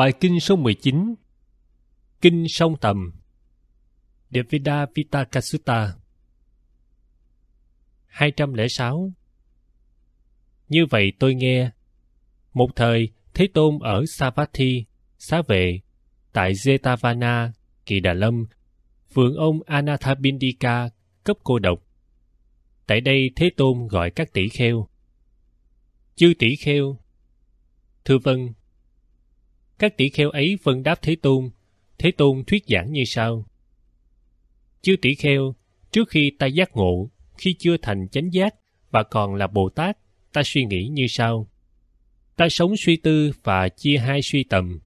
Bài kinh số 19 Kinh sông tầm Devida Vitakasutta 206 Như vậy tôi nghe Một thời Thế Tôn ở Savatthi, Xá Vệ Tại Jetavana, Kỳ Đà Lâm Vườn ông Anathabindika cấp cô độc Tại đây Thế Tôn gọi các tỷ kheo Chư tỷ kheo Thưa vâng, các tỷ kheo ấy phân đáp Thế Tôn. Thế Tôn thuyết giảng như sau. Chư tỷ kheo, trước khi ta giác ngộ, khi chưa thành chánh giác và còn là Bồ Tát, ta suy nghĩ như sau. Ta sống suy tư và chia hai suy tầm.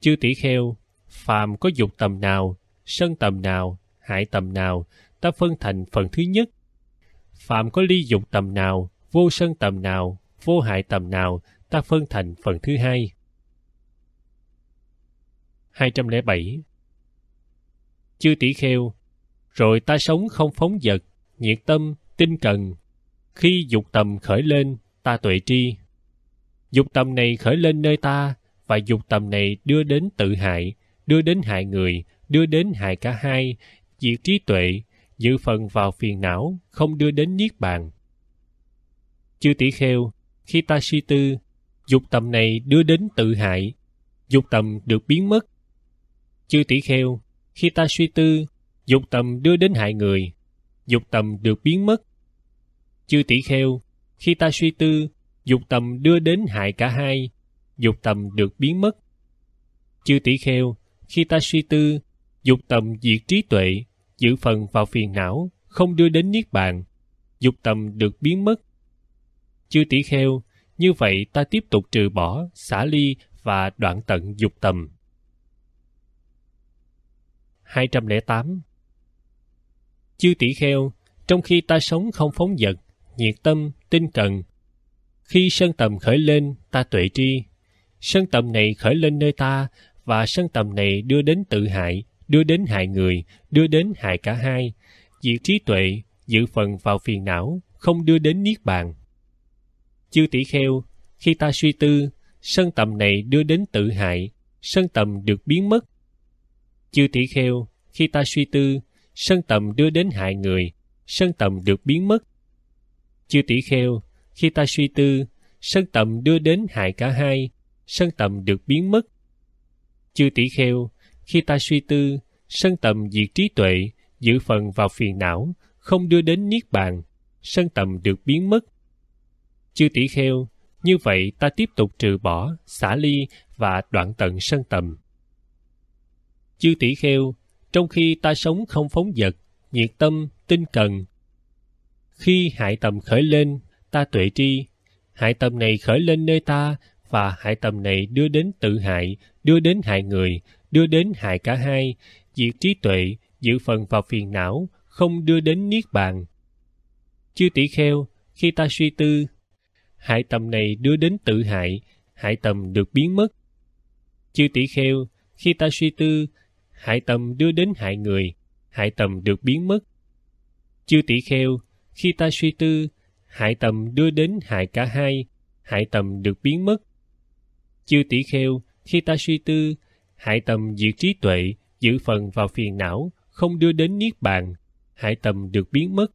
Chư tỷ kheo, phàm có dục tầm nào, sân tầm nào, hại tầm nào, ta phân thành phần thứ nhất. phàm có ly dục tầm nào, vô sân tầm nào, vô hại tầm nào, ta phân thành phần thứ hai. 207 Chư tỷ kheo Rồi ta sống không phóng vật, nhiệt tâm, tinh cần Khi dục tầm khởi lên, ta tuệ tri Dục tầm này khởi lên nơi ta Và dục tầm này đưa đến tự hại Đưa đến hại người, đưa đến hại cả hai Diệt trí tuệ, dự phần vào phiền não Không đưa đến niết bàn Chư tỷ kheo Khi ta suy tư Dục tầm này đưa đến tự hại dục tầm được biến mất Chư tỷ kheo, khi ta suy tư, dục tầm đưa đến hại người, dục tầm được biến mất. Chư tỷ kheo, khi ta suy tư, dục tầm đưa đến hại cả hai, dục tầm được biến mất. Chư tỷ kheo, khi ta suy tư, dục tầm diệt trí tuệ, giữ phần vào phiền não, không đưa đến niết bàn, dục tầm được biến mất. Chư tỷ kheo, như vậy ta tiếp tục trừ bỏ, xả ly và đoạn tận dục tầm. 208 Chư tỷ kheo, trong khi ta sống không phóng dật, nhiệt tâm, tinh cần. Khi sân tầm khởi lên, ta tuệ tri. Sân tầm này khởi lên nơi ta, và sân tầm này đưa đến tự hại, đưa đến hại người, đưa đến hại cả hai. Diệt trí tuệ, giữ phần vào phiền não, không đưa đến niết bàn. Chư tỷ kheo, khi ta suy tư, sân tầm này đưa đến tự hại, sân tầm được biến mất, Chư tỷ kheo, khi ta suy tư, sân tầm đưa đến hại người, sân tầm được biến mất. Chư tỷ kheo, khi ta suy tư, sân tầm đưa đến hại cả hai, sân tầm được biến mất. Chư tỷ kheo, khi ta suy tư, sân tầm diệt trí tuệ, giữ phần vào phiền não, không đưa đến niết bàn, sân tầm được biến mất. Chư tỷ kheo, như vậy ta tiếp tục trừ bỏ, xả ly và đoạn tận sân tầm. Chư tỷ kheo, trong khi ta sống không phóng dật, nhiệt tâm, tinh cần. Khi hại tầm khởi lên, ta tuệ tri, hại tầm này khởi lên nơi ta và hại tầm này đưa đến tự hại, đưa đến hại người, đưa đến hại cả hai, diệt trí tuệ, giữ phần vào phiền não, không đưa đến niết bàn. Chư tỷ kheo, khi ta suy tư, hại tầm này đưa đến tự hại, hại tầm được biến mất. Chư tỷ kheo, khi ta suy tư, hại tầm đưa đến hại người, hại tầm được biến mất. Chư tỷ kheo, khi ta suy tư, hại tầm đưa đến hại cả hai, hại tầm được biến mất. Chư tỷ kheo, khi ta suy tư, hại tầm diệt trí tuệ, giữ phần vào phiền não, không đưa đến niết bàn, hại tầm được biến mất.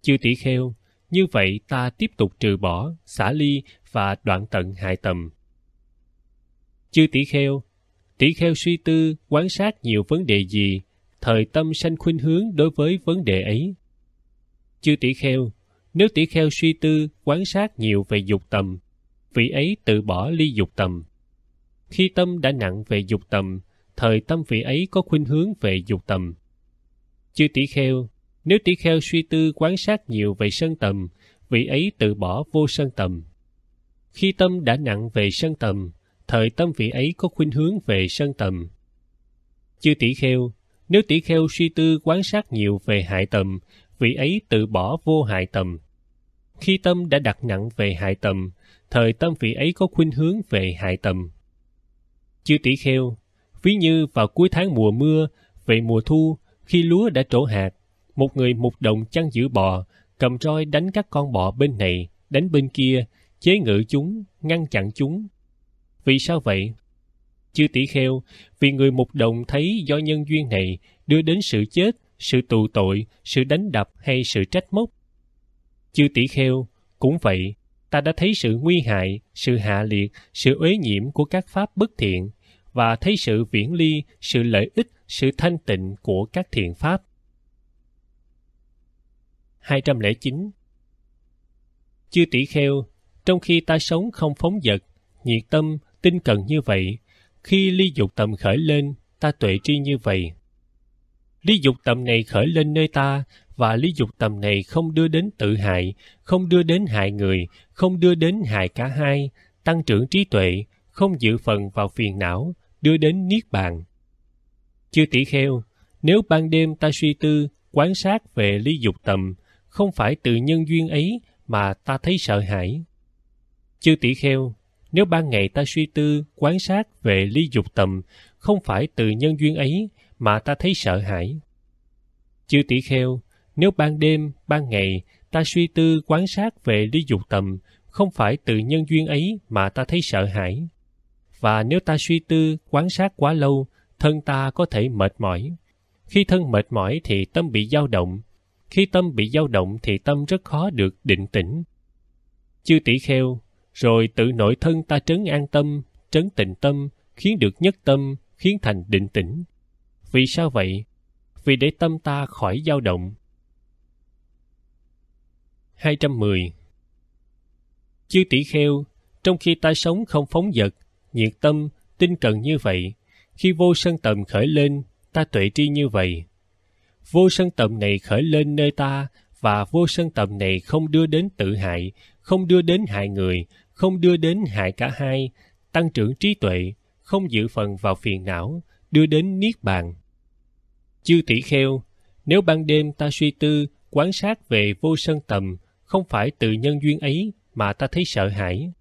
Chư tỷ kheo, như vậy ta tiếp tục trừ bỏ, xả ly và đoạn tận hại tầm. Chư tỷ kheo, tỷ kheo suy tư quán sát nhiều vấn đề gì thời tâm sanh khuynh hướng đối với vấn đề ấy chư tỷ kheo nếu tỷ kheo suy tư quán sát nhiều về dục tầm vị ấy tự bỏ ly dục tầm khi tâm đã nặng về dục tầm thời tâm vị ấy có khuynh hướng về dục tầm chư tỷ kheo nếu tỷ kheo suy tư quán sát nhiều về sân tầm vị ấy tự bỏ vô sân tầm khi tâm đã nặng về sân tầm thời tâm vị ấy có khuynh hướng về sân tầm. Chư tỷ kheo, nếu tỷ kheo suy tư quán sát nhiều về hại tầm, vị ấy tự bỏ vô hại tầm. Khi tâm đã đặt nặng về hại tầm, thời tâm vị ấy có khuynh hướng về hại tầm. Chư tỷ kheo, ví như vào cuối tháng mùa mưa, về mùa thu, khi lúa đã trổ hạt, một người mục đồng chăn giữ bò, cầm roi đánh các con bò bên này, đánh bên kia, chế ngự chúng, ngăn chặn chúng, vì sao vậy? Chư tỷ kheo, vì người mục đồng thấy do nhân duyên này đưa đến sự chết, sự tù tội, sự đánh đập hay sự trách móc. Chư tỷ kheo, cũng vậy, ta đã thấy sự nguy hại, sự hạ liệt, sự uế nhiễm của các pháp bất thiện và thấy sự viễn ly, sự lợi ích, sự thanh tịnh của các thiện pháp. 209 Chư tỷ kheo, trong khi ta sống không phóng dật, nhiệt tâm, tinh cần như vậy khi ly dục tầm khởi lên ta tuệ tri như vậy ly dục tầm này khởi lên nơi ta và lý dục tầm này không đưa đến tự hại không đưa đến hại người không đưa đến hại cả hai tăng trưởng trí tuệ không dự phần vào phiền não đưa đến niết bàn chưa tỷ kheo nếu ban đêm ta suy tư quán sát về lý dục tầm không phải từ nhân duyên ấy mà ta thấy sợ hãi chư tỷ kheo nếu ban ngày ta suy tư, quán sát về ly dục tầm, không phải từ nhân duyên ấy mà ta thấy sợ hãi. Chư tỷ kheo, nếu ban đêm, ban ngày, ta suy tư quán sát về ly dục tầm, không phải từ nhân duyên ấy mà ta thấy sợ hãi. Và nếu ta suy tư, quán sát quá lâu, thân ta có thể mệt mỏi. Khi thân mệt mỏi thì tâm bị dao động. Khi tâm bị dao động thì tâm rất khó được định tĩnh. Chư tỷ kheo, rồi tự nội thân ta trấn an tâm trấn tịnh tâm khiến được nhất tâm khiến thành định tĩnh vì sao vậy vì để tâm ta khỏi dao động 210 Chư tỷ kheo, trong khi ta sống không phóng dật, nhiệt tâm, tinh cần như vậy, khi vô sân tầm khởi lên, ta tuệ tri như vậy. Vô sân tầm này khởi lên nơi ta và vô sân tầm này không đưa đến tự hại, không đưa đến hại người, không đưa đến hại cả hai, tăng trưởng trí tuệ, không giữ phần vào phiền não, đưa đến niết bàn. Chư tỷ kheo, nếu ban đêm ta suy tư, quán sát về vô sân tầm, không phải từ nhân duyên ấy mà ta thấy sợ hãi.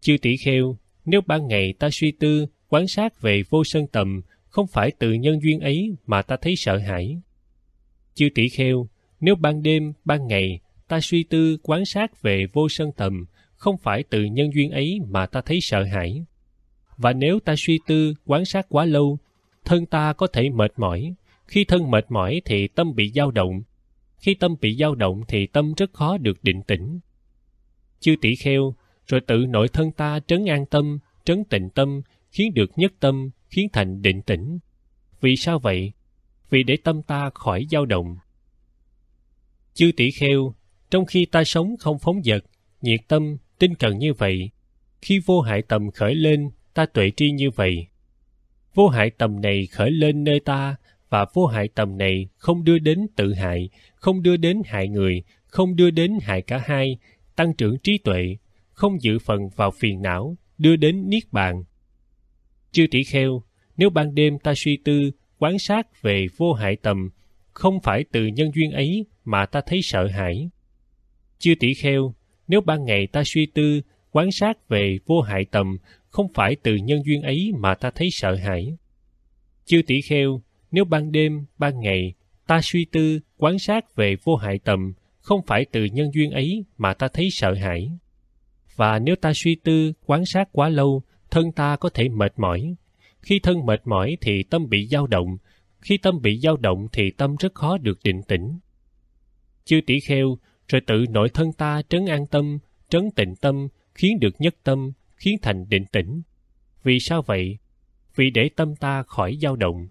Chư tỷ kheo, nếu ban ngày ta suy tư, quán sát về vô sân tầm, không phải từ nhân duyên ấy mà ta thấy sợ hãi. Chư tỷ kheo, nếu ban đêm, ban ngày, ta suy tư quán sát về vô sân tầm, không phải từ nhân duyên ấy mà ta thấy sợ hãi. Và nếu ta suy tư, quán sát quá lâu, thân ta có thể mệt mỏi. Khi thân mệt mỏi thì tâm bị dao động. Khi tâm bị dao động thì tâm rất khó được định tĩnh. Chư tỷ kheo, rồi tự nội thân ta trấn an tâm, trấn tịnh tâm, khiến được nhất tâm, khiến thành định tĩnh. Vì sao vậy? Vì để tâm ta khỏi dao động. Chư tỷ kheo, trong khi ta sống không phóng dật, nhiệt tâm, tinh cần như vậy, khi vô hại tầm khởi lên, ta tuệ tri như vậy. Vô hại tầm này khởi lên nơi ta, và vô hại tầm này không đưa đến tự hại, không đưa đến hại người, không đưa đến hại cả hai, tăng trưởng trí tuệ, không dự phần vào phiền não, đưa đến niết bàn. Chư tỷ kheo, nếu ban đêm ta suy tư, quán sát về vô hại tầm, không phải từ nhân duyên ấy mà ta thấy sợ hãi. chưa tỷ kheo, nếu ban ngày ta suy tư, quán sát về vô hại tầm, không phải từ nhân duyên ấy mà ta thấy sợ hãi. chưa tỷ kheo, nếu ban đêm, ban ngày, ta suy tư, quán sát về vô hại tầm, không phải từ nhân duyên ấy mà ta thấy sợ hãi. Và nếu ta suy tư, quán sát quá lâu, thân ta có thể mệt mỏi. Khi thân mệt mỏi thì tâm bị dao động, khi tâm bị dao động thì tâm rất khó được định tĩnh chư tỷ kheo, rồi tự nội thân ta trấn an tâm, trấn tịnh tâm, khiến được nhất tâm, khiến thành định tĩnh. Vì sao vậy? Vì để tâm ta khỏi dao động.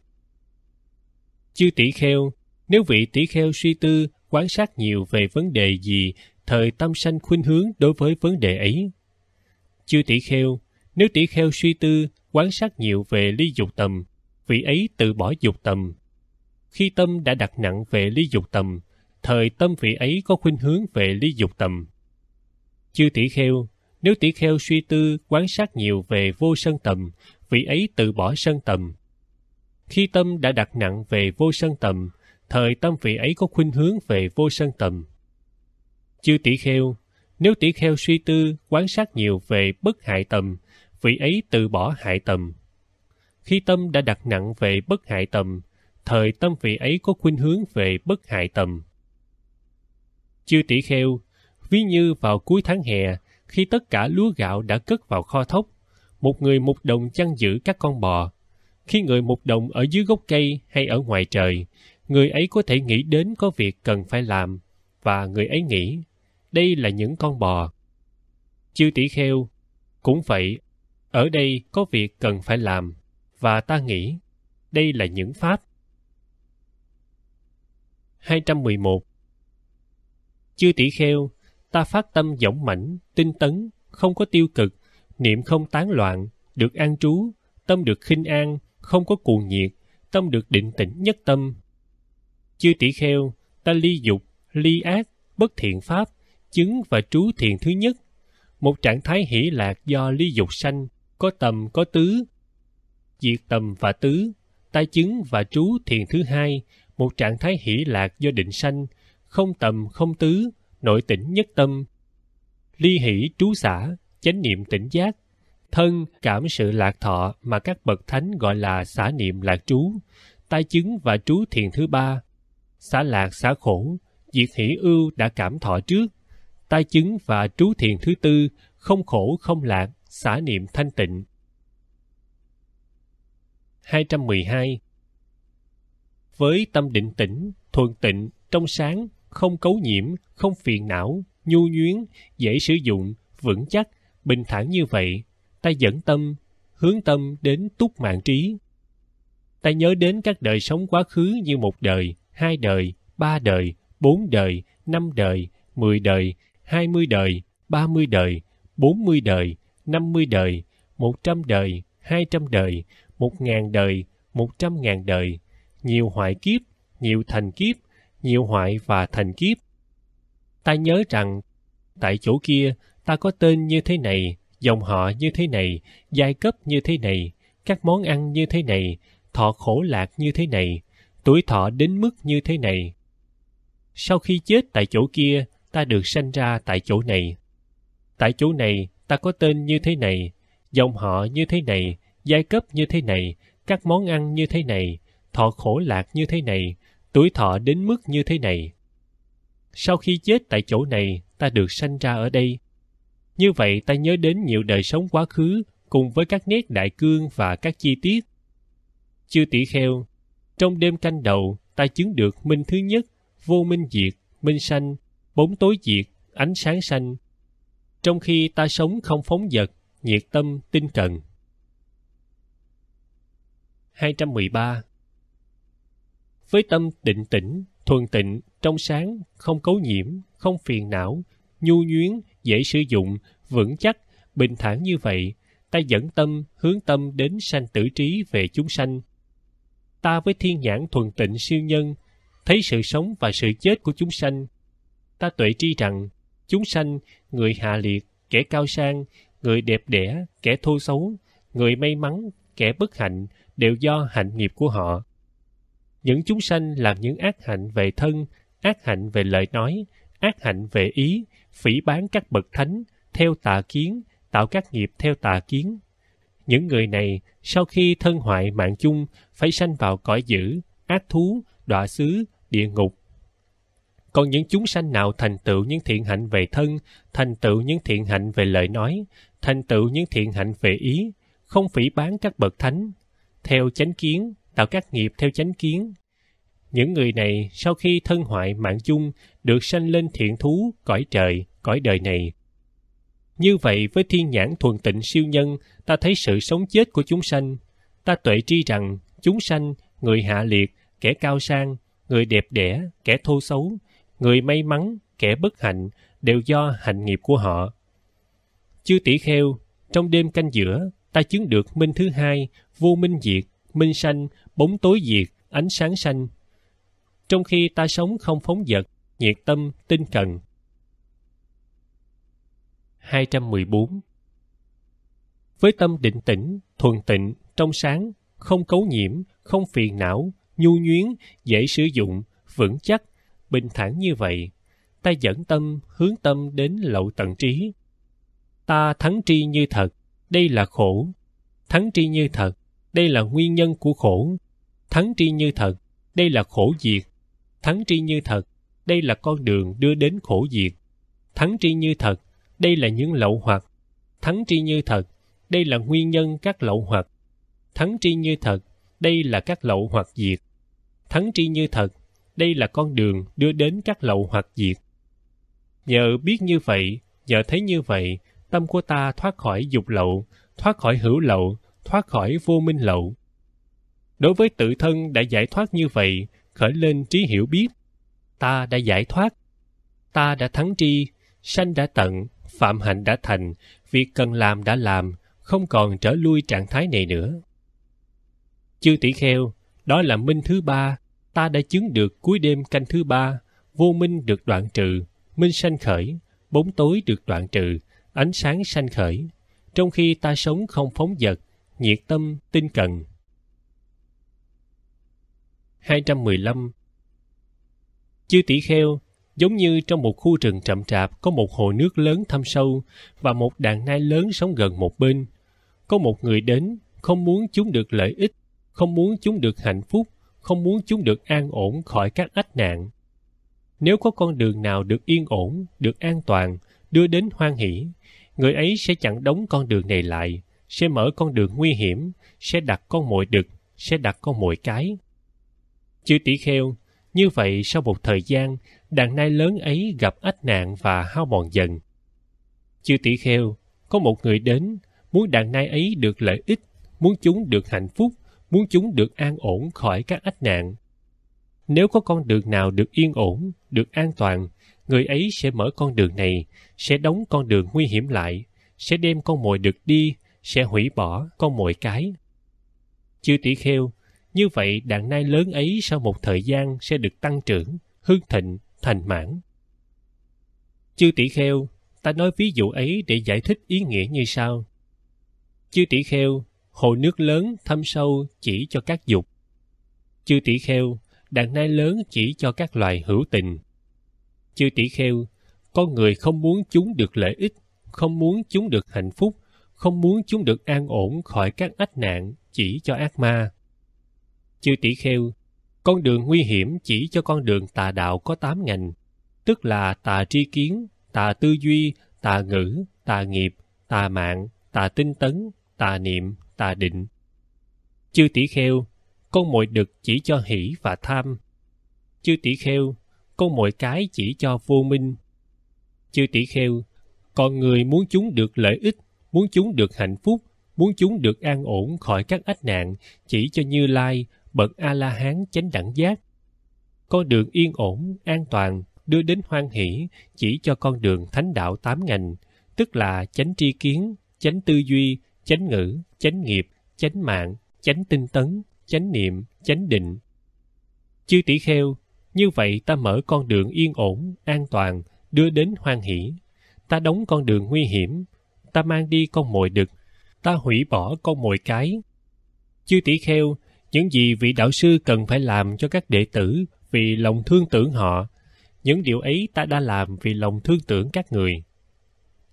Chư tỷ kheo, nếu vị tỷ kheo suy tư, quan sát nhiều về vấn đề gì, thời tâm sanh khuynh hướng đối với vấn đề ấy. Chư tỷ kheo, nếu tỷ kheo suy tư, quan sát nhiều về ly dục tầm, vị ấy tự bỏ dục tầm. Khi tâm đã đặt nặng về ly dục tầm, thời tâm vị ấy có khuynh hướng về ly dục tầm. Chư tỷ kheo, nếu tỷ kheo suy tư, quán sát nhiều về vô sân tầm, vị ấy tự bỏ sân tầm. Khi tâm đã đặt nặng về vô sân tầm, thời tâm vị ấy có khuynh hướng về vô sân tầm. Chư tỷ kheo, nếu tỷ kheo suy tư, quán sát nhiều về bất hại tầm, vị ấy tự bỏ hại tầm. Khi tâm đã đặt nặng về bất hại tầm, thời tâm vị ấy có khuynh hướng về bất hại tầm. Chư tỷ kheo, ví như vào cuối tháng hè, khi tất cả lúa gạo đã cất vào kho thóc, một người mục đồng chăn giữ các con bò. Khi người mục đồng ở dưới gốc cây hay ở ngoài trời, người ấy có thể nghĩ đến có việc cần phải làm, và người ấy nghĩ, đây là những con bò. Chư tỷ kheo, cũng vậy, ở đây có việc cần phải làm, và ta nghĩ, đây là những pháp. 211 chưa tỷ kheo ta phát tâm dõng mãnh tinh tấn không có tiêu cực niệm không tán loạn được an trú tâm được khinh an không có cuồng nhiệt tâm được định tĩnh nhất tâm chưa tỷ kheo ta ly dục ly ác bất thiện pháp chứng và trú thiền thứ nhất một trạng thái hỷ lạc do ly dục sanh có tầm có tứ diệt tầm và tứ tai chứng và trú thiền thứ hai một trạng thái hỷ lạc do định sanh không tầm không tứ, nội tỉnh nhất tâm. Ly hỷ trú xã, chánh niệm tỉnh giác, thân cảm sự lạc thọ mà các bậc thánh gọi là xả niệm lạc trú, tai chứng và trú thiền thứ ba. Xả lạc xả khổ, diệt hỷ ưu đã cảm thọ trước, tai chứng và trú thiền thứ tư, không khổ không lạc, xả niệm thanh tịnh. 212 Với tâm định tĩnh, thuần tịnh, trong sáng, không cấu nhiễm, không phiền não, nhu nhuyến, dễ sử dụng, vững chắc, bình thản như vậy, ta dẫn tâm, hướng tâm đến túc mạng trí. Ta nhớ đến các đời sống quá khứ như một đời, hai đời, ba đời, bốn đời, năm đời, mười đời, hai mươi đời, ba mươi đời, bốn mươi đời, năm mươi đời, một trăm đời, hai trăm đời, một ngàn đời, một trăm ngàn đời, nhiều hoại kiếp, nhiều thành kiếp, nhiều hoại và thành kiếp. Ta nhớ rằng, tại chỗ kia ta có tên như thế này, dòng họ như thế này, giai cấp như thế này, các món ăn như thế này, thọ khổ lạc như thế này, tuổi thọ đến mức như thế này. Sau khi chết tại chỗ kia, ta được sanh ra tại chỗ này. Tại chỗ này, ta có tên như thế này, dòng họ như thế này, giai cấp như thế này, các món ăn như thế này, thọ khổ lạc như thế này, tuổi thọ đến mức như thế này. Sau khi chết tại chỗ này, ta được sanh ra ở đây. Như vậy ta nhớ đến nhiều đời sống quá khứ cùng với các nét đại cương và các chi tiết. Chư tỷ kheo, trong đêm canh đầu ta chứng được minh thứ nhất, vô minh diệt, minh sanh, bốn tối diệt, ánh sáng sanh. Trong khi ta sống không phóng dật, nhiệt tâm tinh cần. 213 với tâm định tĩnh thuần tịnh trong sáng không cấu nhiễm không phiền não nhu nhuyến dễ sử dụng vững chắc bình thản như vậy ta dẫn tâm hướng tâm đến sanh tử trí về chúng sanh ta với thiên nhãn thuần tịnh siêu nhân thấy sự sống và sự chết của chúng sanh ta tuệ tri rằng chúng sanh người hạ liệt kẻ cao sang người đẹp đẽ kẻ thô xấu người may mắn kẻ bất hạnh đều do hạnh nghiệp của họ những chúng sanh làm những ác hạnh về thân, ác hạnh về lời nói, ác hạnh về ý, phỉ bán các bậc thánh, theo tà kiến, tạo các nghiệp theo tà kiến. Những người này, sau khi thân hoại mạng chung, phải sanh vào cõi dữ, ác thú, đọa xứ, địa ngục. Còn những chúng sanh nào thành tựu những thiện hạnh về thân, thành tựu những thiện hạnh về lời nói, thành tựu những thiện hạnh về ý, không phỉ bán các bậc thánh, theo chánh kiến, tạo các nghiệp theo chánh kiến. Những người này sau khi thân hoại mạng chung được sanh lên thiện thú, cõi trời, cõi đời này. Như vậy với thiên nhãn thuần tịnh siêu nhân, ta thấy sự sống chết của chúng sanh. Ta tuệ tri rằng chúng sanh, người hạ liệt, kẻ cao sang, người đẹp đẽ, kẻ thô xấu, người may mắn, kẻ bất hạnh đều do hạnh nghiệp của họ. Chư tỷ kheo, trong đêm canh giữa, ta chứng được minh thứ hai, vô minh diệt, minh sanh, bóng tối diệt, ánh sáng xanh. Trong khi ta sống không phóng dật, nhiệt tâm, tinh cần. 214 Với tâm định tĩnh, thuần tịnh, trong sáng, không cấu nhiễm, không phiền não, nhu nhuyến, dễ sử dụng, vững chắc, bình thản như vậy, ta dẫn tâm, hướng tâm đến lậu tận trí. Ta thắng tri như thật, đây là khổ. Thắng tri như thật, đây là nguyên nhân của khổ thắng tri như thật đây là khổ diệt thắng tri như thật đây là con đường đưa đến khổ diệt thắng tri như thật đây là những lậu hoặc thắng tri như thật đây là nguyên nhân các lậu hoặc thắng tri như thật đây là các lậu hoặc diệt thắng tri như thật đây là con đường đưa đến các lậu hoặc diệt nhờ biết như vậy nhờ thấy như vậy tâm của ta thoát khỏi dục lậu thoát khỏi hữu lậu thoát khỏi vô minh lậu đối với tự thân đã giải thoát như vậy khởi lên trí hiểu biết ta đã giải thoát ta đã thắng tri sanh đã tận phạm hạnh đã thành việc cần làm đã làm không còn trở lui trạng thái này nữa chư tỷ kheo đó là minh thứ ba ta đã chứng được cuối đêm canh thứ ba vô minh được đoạn trừ minh sanh khởi bóng tối được đoạn trừ ánh sáng sanh khởi trong khi ta sống không phóng dật nhiệt tâm tinh cần 215 Chư tỷ kheo, giống như trong một khu rừng trậm trạp có một hồ nước lớn thâm sâu và một đàn nai lớn sống gần một bên. Có một người đến, không muốn chúng được lợi ích, không muốn chúng được hạnh phúc, không muốn chúng được an ổn khỏi các ách nạn. Nếu có con đường nào được yên ổn, được an toàn, đưa đến hoan hỷ, người ấy sẽ chặn đóng con đường này lại, sẽ mở con đường nguy hiểm, sẽ đặt con mồi đực, sẽ đặt con mồi cái. Chư tỷ kheo, như vậy sau một thời gian, đàn nai lớn ấy gặp ách nạn và hao mòn dần. Chư tỷ kheo, có một người đến, muốn đàn nai ấy được lợi ích, muốn chúng được hạnh phúc, muốn chúng được an ổn khỏi các ách nạn. Nếu có con đường nào được yên ổn, được an toàn, người ấy sẽ mở con đường này, sẽ đóng con đường nguy hiểm lại, sẽ đem con mồi được đi, sẽ hủy bỏ con mồi cái. Chư tỷ kheo, như vậy đàn nai lớn ấy sau một thời gian sẽ được tăng trưởng hưng thịnh thành mãn chư tỷ kheo ta nói ví dụ ấy để giải thích ý nghĩa như sau chư tỷ kheo hồ nước lớn thâm sâu chỉ cho các dục chư tỷ kheo đàn nai lớn chỉ cho các loài hữu tình chư tỷ kheo con người không muốn chúng được lợi ích không muốn chúng được hạnh phúc không muốn chúng được an ổn khỏi các ách nạn chỉ cho ác ma Chư tỷ kheo, con đường nguy hiểm chỉ cho con đường tà đạo có tám ngành, tức là tà tri kiến, tà tư duy, tà ngữ, tà nghiệp, tà mạng, tà tinh tấn, tà niệm, tà định. Chư tỷ kheo, con mọi đực chỉ cho hỷ và tham. Chư tỷ kheo, con mọi cái chỉ cho vô minh. Chư tỷ kheo, con người muốn chúng được lợi ích, muốn chúng được hạnh phúc, muốn chúng được an ổn khỏi các ách nạn, chỉ cho Như Lai, bậc a la hán chánh đẳng giác con đường yên ổn an toàn đưa đến hoan hỷ chỉ cho con đường thánh đạo tám ngành tức là chánh tri kiến chánh tư duy chánh ngữ chánh nghiệp chánh mạng chánh tinh tấn chánh niệm chánh định chư tỷ kheo như vậy ta mở con đường yên ổn an toàn đưa đến hoan hỷ ta đóng con đường nguy hiểm ta mang đi con mồi đực ta hủy bỏ con mồi cái chư tỷ kheo những gì vị đạo sư cần phải làm cho các đệ tử vì lòng thương tưởng họ những điều ấy ta đã làm vì lòng thương tưởng các người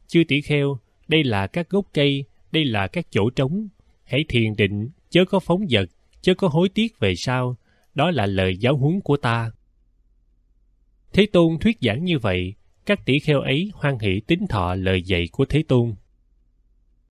chư tỷ kheo đây là các gốc cây đây là các chỗ trống hãy thiền định chớ có phóng dật chớ có hối tiếc về sau đó là lời giáo huấn của ta thế tôn thuyết giảng như vậy các tỷ kheo ấy hoan hỷ tín thọ lời dạy của thế tôn